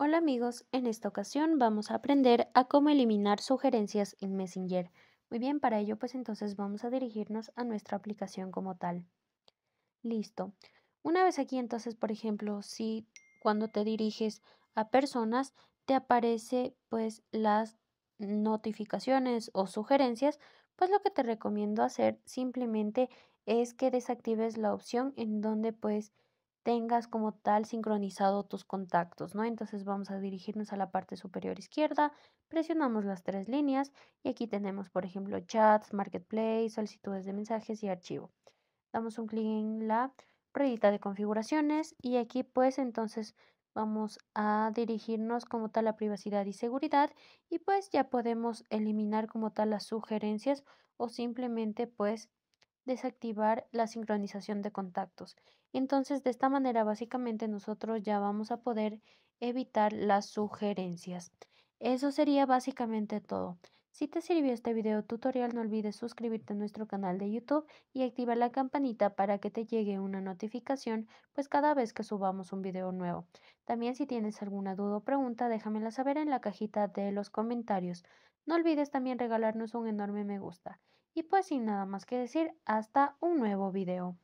Hola amigos, en esta ocasión vamos a aprender a cómo eliminar sugerencias en Messenger. Muy bien, para ello pues entonces vamos a dirigirnos a nuestra aplicación como tal. Listo. Una vez aquí entonces, por ejemplo, si cuando te diriges a personas te aparece pues las notificaciones o sugerencias, pues lo que te recomiendo hacer simplemente es que desactives la opción en donde pues tengas como tal sincronizado tus contactos, ¿no? Entonces vamos a dirigirnos a la parte superior izquierda, presionamos las tres líneas y aquí tenemos, por ejemplo, chats, marketplace, solicitudes de mensajes y archivo. Damos un clic en la ruedita de configuraciones y aquí pues entonces vamos a dirigirnos como tal a privacidad y seguridad y pues ya podemos eliminar como tal las sugerencias o simplemente pues desactivar la sincronización de contactos. Entonces, de esta manera, básicamente nosotros ya vamos a poder evitar las sugerencias. Eso sería básicamente todo. Si te sirvió este video tutorial no olvides suscribirte a nuestro canal de YouTube y activar la campanita para que te llegue una notificación pues cada vez que subamos un video nuevo. También si tienes alguna duda o pregunta déjamela saber en la cajita de los comentarios. No olvides también regalarnos un enorme me gusta. Y pues sin nada más que decir, hasta un nuevo video.